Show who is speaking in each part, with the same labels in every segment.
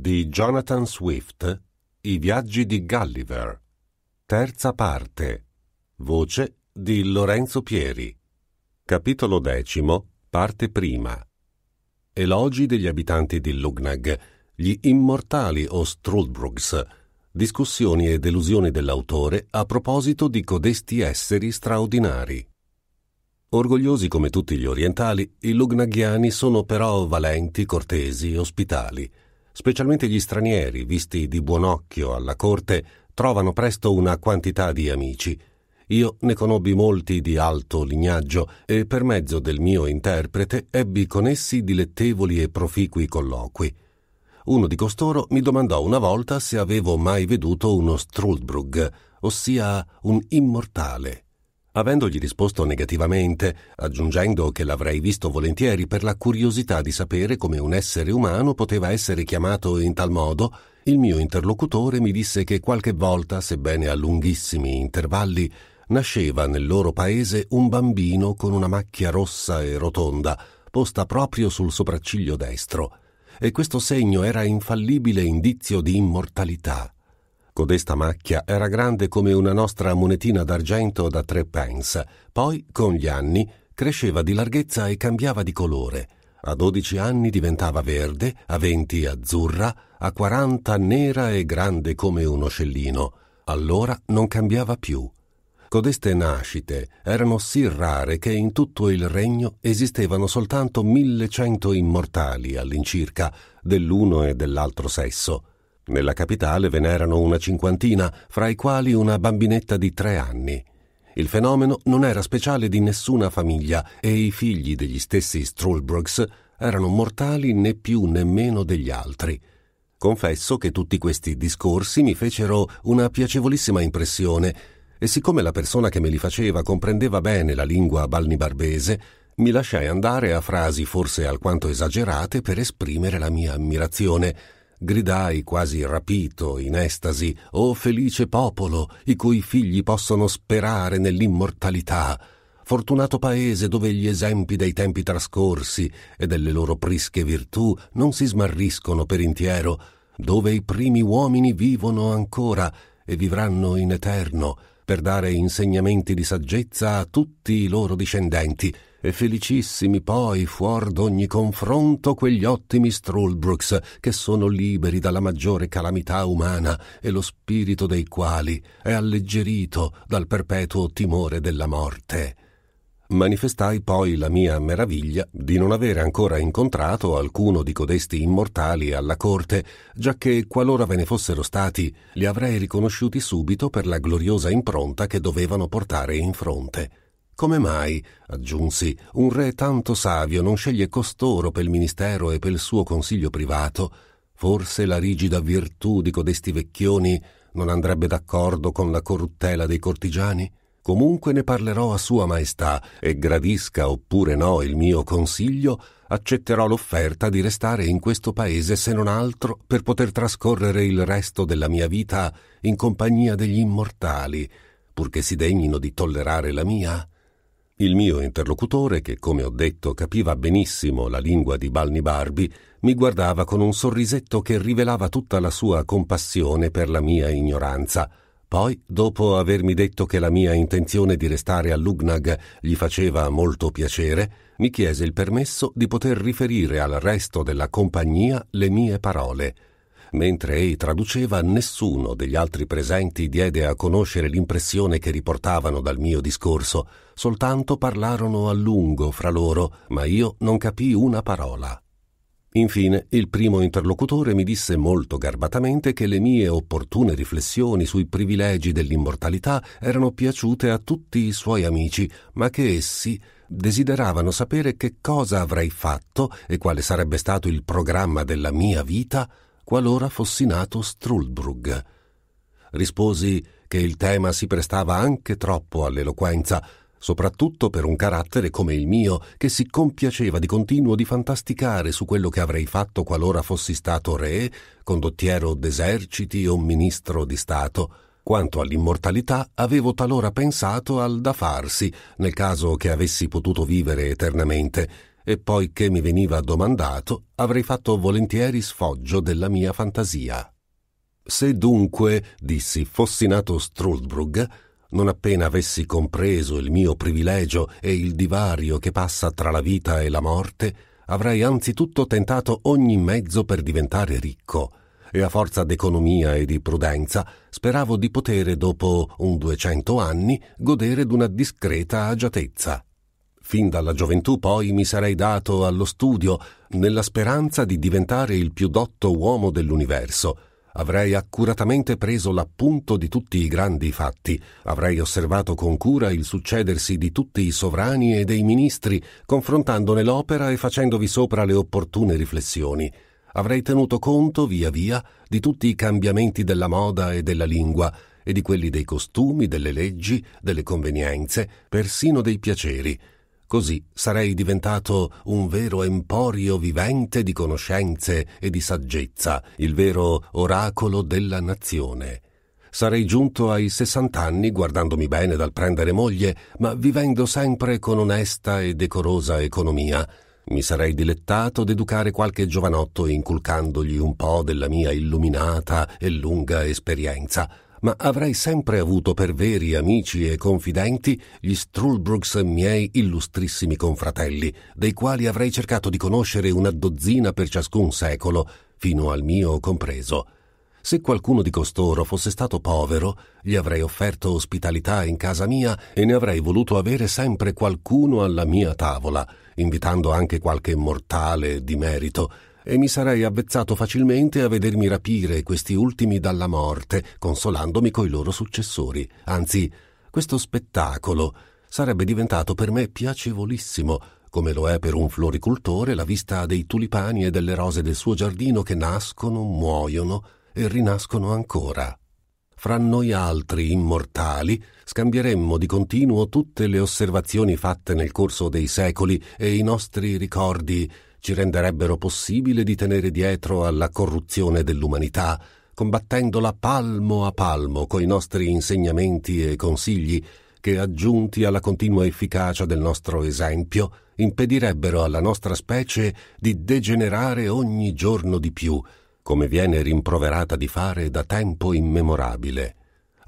Speaker 1: di Jonathan Swift I viaggi di Gulliver. Terza parte. Voce di Lorenzo Pieri. Capitolo decimo, parte prima. Elogi degli abitanti di Lugnag, gli immortali o Struldbrugs, discussioni e delusioni dell'autore a proposito di codesti esseri straordinari. Orgogliosi come tutti gli orientali, i lugnaghiani sono però valenti, cortesi, ospitali specialmente gli stranieri, visti di buon occhio alla corte, trovano presto una quantità di amici. Io ne conobbi molti di alto lignaggio e per mezzo del mio interprete ebbi con essi dilettevoli e proficui colloqui. Uno di costoro mi domandò una volta se avevo mai veduto uno Struldbrug, ossia un immortale. Avendogli risposto negativamente, aggiungendo che l'avrei visto volentieri per la curiosità di sapere come un essere umano poteva essere chiamato in tal modo, il mio interlocutore mi disse che qualche volta, sebbene a lunghissimi intervalli, nasceva nel loro paese un bambino con una macchia rossa e rotonda, posta proprio sul sopracciglio destro, e questo segno era infallibile indizio di immortalità. Codesta macchia era grande come una nostra monetina d'argento da tre pence, poi, con gli anni, cresceva di larghezza e cambiava di colore. A dodici anni diventava verde, a venti azzurra, a quaranta nera e grande come un ocellino. Allora non cambiava più. Codeste nascite erano sì rare che in tutto il regno esistevano soltanto millecento immortali all'incirca dell'uno e dell'altro sesso. Nella capitale ve n'erano una cinquantina, fra i quali una bambinetta di tre anni. Il fenomeno non era speciale di nessuna famiglia e i figli degli stessi Strulbrooks erano mortali né più né meno degli altri. Confesso che tutti questi discorsi mi fecero una piacevolissima impressione e siccome la persona che me li faceva comprendeva bene la lingua balnibarbese, mi lasciai andare a frasi forse alquanto esagerate per esprimere la mia ammirazione gridai quasi rapito, in estasi, O oh felice popolo, i cui figli possono sperare nell'immortalità! Fortunato paese dove gli esempi dei tempi trascorsi e delle loro prische virtù non si smarriscono per intiero, dove i primi uomini vivono ancora e vivranno in eterno, per dare insegnamenti di saggezza a tutti i loro discendenti, e felicissimi poi fuor d'ogni confronto quegli ottimi Strulbrooks che sono liberi dalla maggiore calamità umana e lo spirito dei quali è alleggerito dal perpetuo timore della morte. Manifestai poi la mia meraviglia di non avere ancora incontrato alcuno di codesti immortali alla corte, giacché qualora ve ne fossero stati, li avrei riconosciuti subito per la gloriosa impronta che dovevano portare in fronte come mai, aggiunsi, un re tanto savio non sceglie costoro pel ministero e pel suo consiglio privato? Forse la rigida virtù di codesti vecchioni non andrebbe d'accordo con la corruttela dei cortigiani? Comunque ne parlerò a Sua Maestà e gradisca oppure no il mio consiglio, accetterò l'offerta di restare in questo paese se non altro per poter trascorrere il resto della mia vita in compagnia degli immortali, purché si degnino di tollerare la mia il mio interlocutore, che come ho detto capiva benissimo la lingua di Balni Barbi, mi guardava con un sorrisetto che rivelava tutta la sua compassione per la mia ignoranza. Poi, dopo avermi detto che la mia intenzione di restare a Lugnag gli faceva molto piacere, mi chiese il permesso di poter riferire al resto della compagnia le mie parole. Mentre ei traduceva, nessuno degli altri presenti diede a conoscere l'impressione che riportavano dal mio discorso, soltanto parlarono a lungo fra loro, ma io non capii una parola. Infine, il primo interlocutore mi disse molto garbatamente che le mie opportune riflessioni sui privilegi dell'immortalità erano piaciute a tutti i suoi amici, ma che essi desideravano sapere che cosa avrei fatto e quale sarebbe stato il programma della mia vita qualora fossi nato Strulbrug. Risposi che il tema si prestava anche troppo all'eloquenza, soprattutto per un carattere come il mio che si compiaceva di continuo di fantasticare su quello che avrei fatto qualora fossi stato re, condottiero d'eserciti o ministro di Stato. Quanto all'immortalità, avevo talora pensato al da farsi, nel caso che avessi potuto vivere eternamente, e poiché mi veniva domandato, avrei fatto volentieri sfoggio della mia fantasia. Se dunque, dissi, fossi nato Struldbrug, non appena avessi compreso il mio privilegio e il divario che passa tra la vita e la morte, avrei anzitutto tentato ogni mezzo per diventare ricco, e a forza d'economia e di prudenza speravo di poter, dopo un duecento anni, godere d'una discreta agiatezza. Fin dalla gioventù poi mi sarei dato allo studio nella speranza di diventare il più dotto uomo dell'universo. Avrei accuratamente preso l'appunto di tutti i grandi fatti, avrei osservato con cura il succedersi di tutti i sovrani e dei ministri, confrontandone l'opera e facendovi sopra le opportune riflessioni. Avrei tenuto conto, via via, di tutti i cambiamenti della moda e della lingua, e di quelli dei costumi, delle leggi, delle convenienze, persino dei piaceri Così sarei diventato un vero emporio vivente di conoscenze e di saggezza, il vero oracolo della nazione. Sarei giunto ai sessant'anni guardandomi bene dal prendere moglie, ma vivendo sempre con onesta e decorosa economia. Mi sarei dilettato d'educare qualche giovanotto inculcandogli un po' della mia illuminata e lunga esperienza ma avrei sempre avuto per veri amici e confidenti gli Strulbrooks miei illustrissimi confratelli, dei quali avrei cercato di conoscere una dozzina per ciascun secolo, fino al mio compreso. Se qualcuno di costoro fosse stato povero, gli avrei offerto ospitalità in casa mia e ne avrei voluto avere sempre qualcuno alla mia tavola, invitando anche qualche mortale di merito, e mi sarei avvezzato facilmente a vedermi rapire questi ultimi dalla morte, consolandomi coi loro successori. Anzi, questo spettacolo sarebbe diventato per me piacevolissimo, come lo è per un floricultore la vista dei tulipani e delle rose del suo giardino che nascono, muoiono e rinascono ancora. Fra noi altri, immortali, scambieremmo di continuo tutte le osservazioni fatte nel corso dei secoli e i nostri ricordi ci renderebbero possibile di tenere dietro alla corruzione dell'umanità, combattendola palmo a palmo coi nostri insegnamenti e consigli che, aggiunti alla continua efficacia del nostro esempio, impedirebbero alla nostra specie di degenerare ogni giorno di più, come viene rimproverata di fare da tempo immemorabile.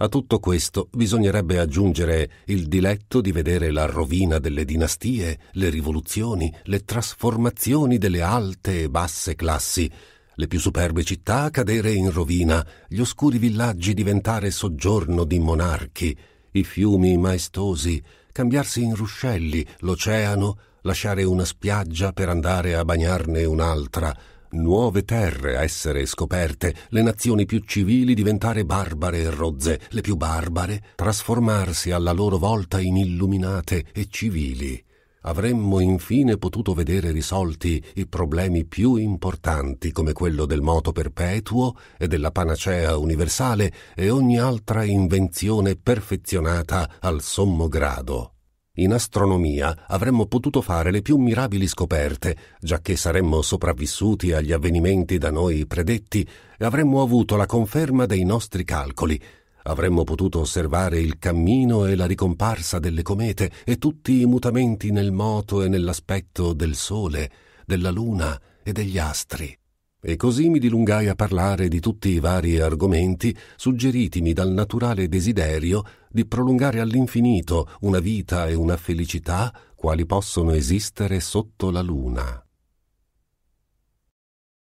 Speaker 1: A tutto questo bisognerebbe aggiungere il diletto di vedere la rovina delle dinastie, le rivoluzioni, le trasformazioni delle alte e basse classi, le più superbe città cadere in rovina, gli oscuri villaggi diventare soggiorno di monarchi, i fiumi maestosi cambiarsi in ruscelli, l'oceano, lasciare una spiaggia per andare a bagnarne un'altra, nuove terre a essere scoperte, le nazioni più civili diventare barbare e rozze, le più barbare trasformarsi alla loro volta in illuminate e civili. Avremmo infine potuto vedere risolti i problemi più importanti come quello del moto perpetuo e della panacea universale e ogni altra invenzione perfezionata al sommo grado. In astronomia avremmo potuto fare le più mirabili scoperte, giacché saremmo sopravvissuti agli avvenimenti da noi predetti e avremmo avuto la conferma dei nostri calcoli. Avremmo potuto osservare il cammino e la ricomparsa delle comete e tutti i mutamenti nel moto e nell'aspetto del Sole, della Luna e degli astri. E così mi dilungai a parlare di tutti i vari argomenti suggeritimi dal naturale desiderio di prolungare all'infinito una vita e una felicità quali possono esistere sotto la luna.